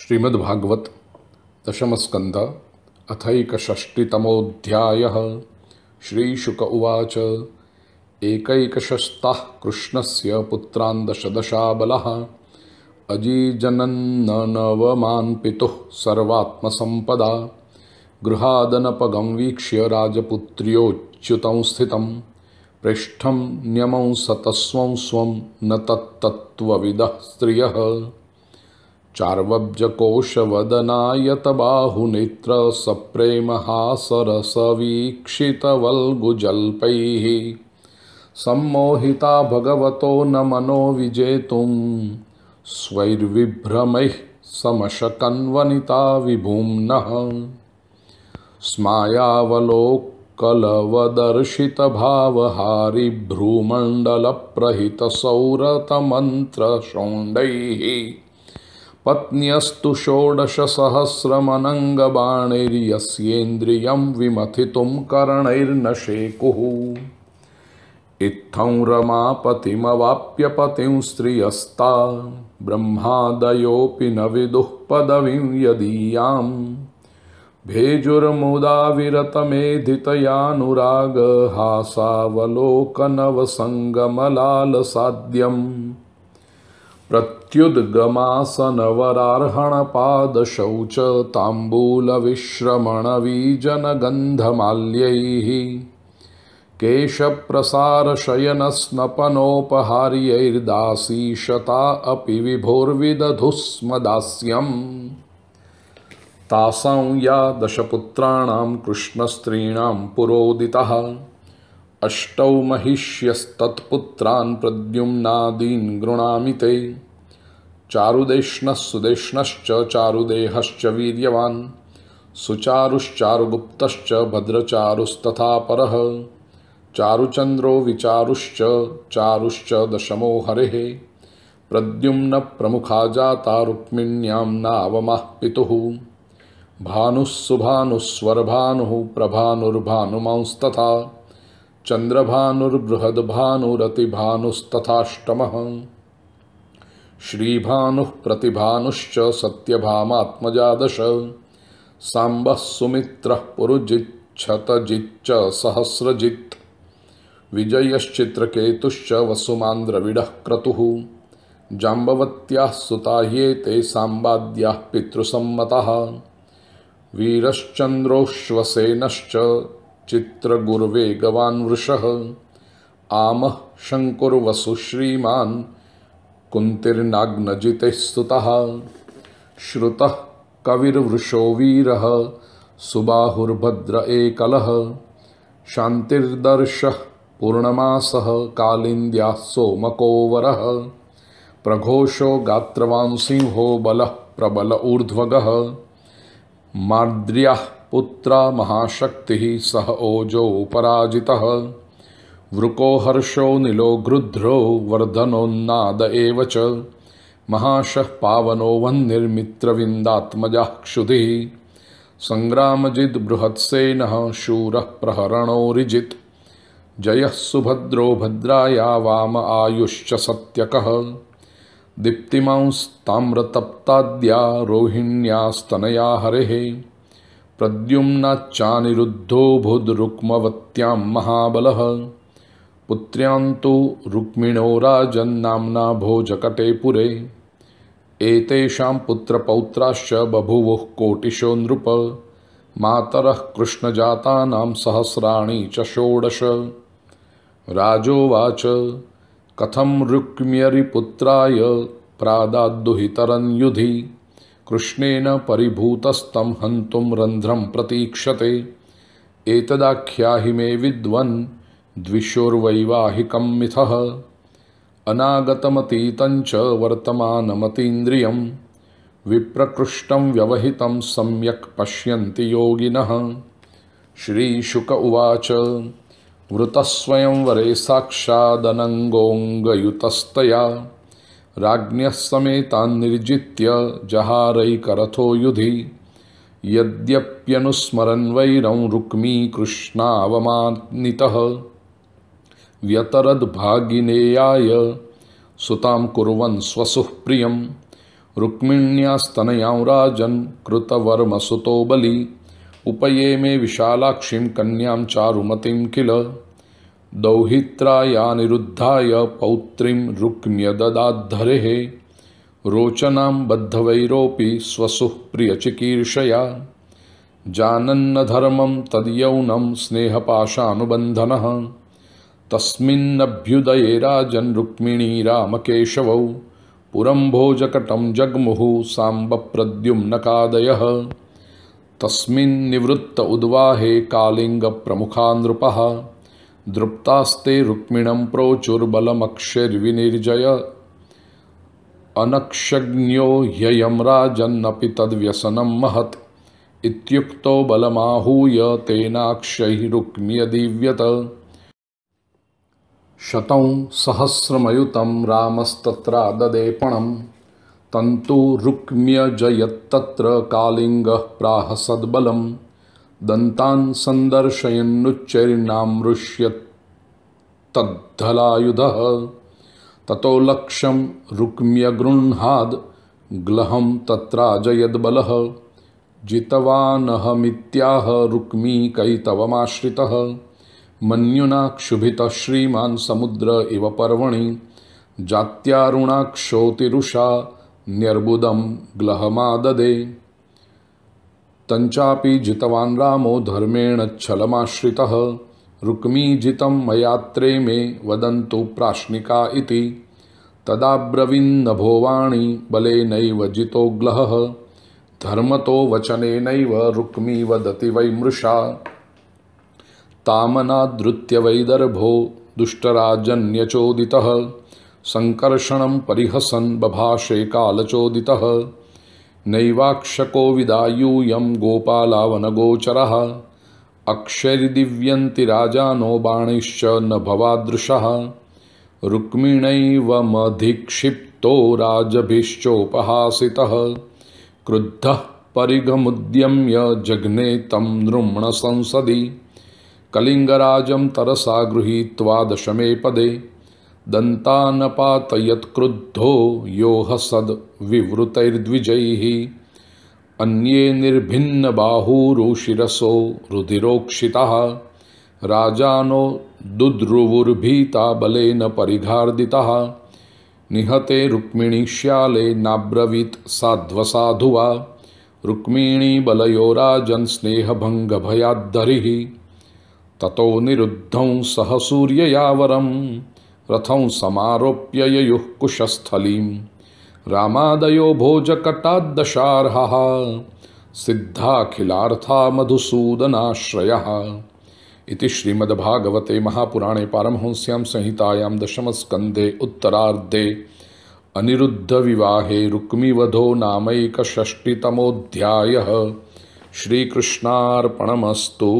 श्रीमद्भागवत दशमस्कंद अथकष्टितमोध्याय श्रीशुक उवाच एकैकशस्ता कृष्णस्य पुत्रान् दशदशाबलः अजीजनन्ननवमान् पितुः सर्वात्मसम्पदा गृहादनपगं वीक्ष्य राजपुत्र्योच्युतं स्थितं पृष्ठं न्यमं सतस्वं स्वं न तत्तत्त्वविदः स्त्रियः चार्वब्जकोशवदनायतबाहुनित्र सप्रेमहासरसवीक्षितवल्गुजल्पैः सम्मोहिता भगवतो न मनो विजेतुं स्वैर्विभ्रमैः समशकन्वनिता विभुम्नः स्मायावलोकलवदर्शितभावहारिभ्रूमण्डलप्रहितसौरतमन्त्रशोण्डैः पत्न्यस्तु षोडशसहस्रमनङ्गबाणैर्यस्येन्द्रियं विमथितुं शेकुः इत्थं रमापतिमवाप्य पतिं स्त्रियस्ता ब्रह्मादयोऽपि न पदवीं यदीयाम् भेजुर्मुदा विरतमेधितयानुरागहासावलोकनवसङ्गमलालसाद्यम् त्युद्गमासनवरार्हणपादशौचताम्बूलविश्रमणवीजनगन्धमाल्यैः केशप्रसारशयनस्नपनोपहार्यैर्दासीशता अपि विभोर्विदधुस्मदास्यम् तासां या दशपुत्राणां कृष्णस्त्रीणां पुरोदितः अष्टौ महिष्यस्तत्पुत्रान् प्रद्युम्नादीन् गृणामि ते चारुदेष्ण सुदेष्णश्च चारुदेहश्च वीर्यवान् सुचारुश्चारुगुप्तश्च भद्रचारुस्तथा परः चारुचन्द्रो विचारुश्च चारुश्च दशमो हरेः प्रद्युम्नप्रमुखा जाता रुक्मिण्यां नावमाः पितुः भानुः सुभानुस्वरभानुः प्रभानुर्भानुमांस्तथा चन्द्रभानुर्बृहद्भानुरतिभानुस्तथाष्टमः श्रीभानु प्रतिभानुश्च सत्यभामात्मजा दश साम्बः सुमित्रः पुरुजिच्छतजिच्च सहस्रजित् विजयश्चित्रकेतुश्च वसुमान् द्रविडः क्रतुः जाम्बवत्याः सुताह्ये ते साम्बाद्याः पितृसम्मतः वीरश्चन्द्रोश्वसेनश्च चित्रगुर्वे गवान् वृषः आमः शङ्कुर्वसु श्रीमान् कुंतिर्नाग्नजितः स्तुतः श्रुतः कविर्वृषो वीरः एक एकलः शान्तिर्दर्शः पूर्णमासः कालिन्द्याः सोमकोवरः प्रघोषो गात्रवान् सिंह बल प्रबल ऊर्धग मार्द्र्यः पुत्र महाशक्ति सह ओजो पराजितः वृको हर्षो निलो गृध्रो वर्धनोन्नाद एव च महाशः पावनो वह्निर्मित्रविन्दात्मजः क्षुधि सङ्ग्रामजिद् बृहत्सेनः शूरः प्रहरणो रिजित् सुभद्रो भद्राया वाम आयुश्च सत्यकः दीप्तिमांस्ताम्रतप्ताद्या रोहिण्यास्तनया हरेः प्रद्युम्नाच्चानिरुद्धो भुद्रुक्मवत्यां महाबलः पुत्र्यान्तु रुक्मिणो राजन्नाम्ना भोजकटे पुरे एतेषां पुत्रपौत्राश्च बभुवुः कोटिशो नृप मातरः कृष्णजातानां सहस्राणि च षोडश राजोवाच कथं रुक्म्यरिपुत्राय युधि कृष्णेन परिभूतस्तं हन्तुं रन्ध्रं प्रतीक्षते एतदाख्याहि मे विद्वन् द्विषोर्वैवाहिकं मिथः अनागतमतीतं च वर्तमानमतीन्द्रियं विप्रकृष्टं व्यवहितं सम्यक् पश्यन्ति योगिनः श्रीशुक उवाच वृतस्वयंवरे साक्षादनङ्गोऽङ्गयुतस्तया राज्ञः निर्जित्य जहारैकरथो युधि वैरं रुक्मीकृष्णावमानितः व्यतरद्भागिनेयाय सुतां कुर्वन् स्वसुः प्रियं रुक्मिण्यास्तनयां राजन् कृतवर्मसुतो बलि उपये मे विशालाक्षीं कन्यां चारुमतिं किल दौहित्रायानिरुद्धाय पौत्रीं रुक्म्यददाद्धरेः रोचनां बद्धवैरोपि स्वसुः प्रियचिकीर्षया जानन्न धर्मं तद्यौनं स्नेहपाशानुबन्धनः तस्मिन्नभ्युदये राजन् रुक्मिणी रामकेशवौ पुरं भोजकटं जग्मुः साम्बप्रद्युम्नकादयः तस्मिन्निवृत्त उद्वाहे कालिङ्गप्रमुखा नृपः दृप्तास्ते रुक्मिणं प्रोचुर्बलमक्षैर्विनिर्जय अनक्षज्ञो ह्ययं राजन्नपि तद्व्यसनं महत् इत्युक्तो बलमाहूय तेनाक्षैः रुक्म्यदिव्यत शतं सहस्रमयुतं रामस्तत्र ददेपणं तन्तुरुक्म्यजयत्तत्र कालिङ्गः प्राह सद्बलं दन्तान् सन्दर्शयन्नुच्चैर्णामृष्यत्तद्धलायुधः ततो लक्ष्यं रुक्म्यगृह्णाद् ग्लहं तत्राजयद्बलः जितवानहमित्याह रुक्मीकैतवमाश्रितः मन्युनाक्षुभितः श्रीमान् समुद्र इव पर्वणि जात्यारुणाक्षोतिरुषा न्यर्बुदं ग्लहमाददे तञ्चापि जितवान् रामो धर्मेण छलमाश्रितः रुक्मीजितं मयात्रे मे वदन्तु प्राश्निका इति तदाब्रवीन्नभोवाणी ग्लह धर्म तो वचन नुक्मी वदति वै मृषा तामनादृत्य वैदर्भो दुष्टराजन्यचोदितः सङ्कर्षणं परिहसन् बभाषे कालचोदि नैवाक्षको विदायूयं गोपालावनगोचरः अक्षैर्दिव्यन्ति राजानो बाणैश्च न भवादृशः रुक्मिणैवमधिक्षिप्तो राजभिश्चोपहासितः क्रुद्धः परिघमुद्यम्य जघ्ने तं नृम्णसंसदि कलिङ्गराजं तरसा गृहीवा दशमे पदे दंता न पात यत्क्रुद्धो यो हसद सद् अन्ये निर्भिन्न निर्भिन्नबाहूरुशिरसो रुधिरोक्षिता राजानो दुद्रुवुर्भीता बलेन परिघार्दितः निहते रुक्मिणीश्याले नाब्रवीत साध्वसाधुवा रुक्मिणी वा राजन स्नेहभंग स्नेहभङ्गभयाद्धरिः तथो निरुद्ध सह सूर्ययावरं रथं सरोप्य ययुः कुशस्थली रामादयो भोजकटाद्दशार्हः सिद्धाखिला मधुसूदनाश्रय इति श्रीमद्भागवते महापुराणे पारमहंस्यां संहितायां दशमस्कंधे उत्तरार्धे विवाहे रुक्मिवधो नामैकषष्टितमोऽध्यायः श्रीकृष्णार्पणमस्तु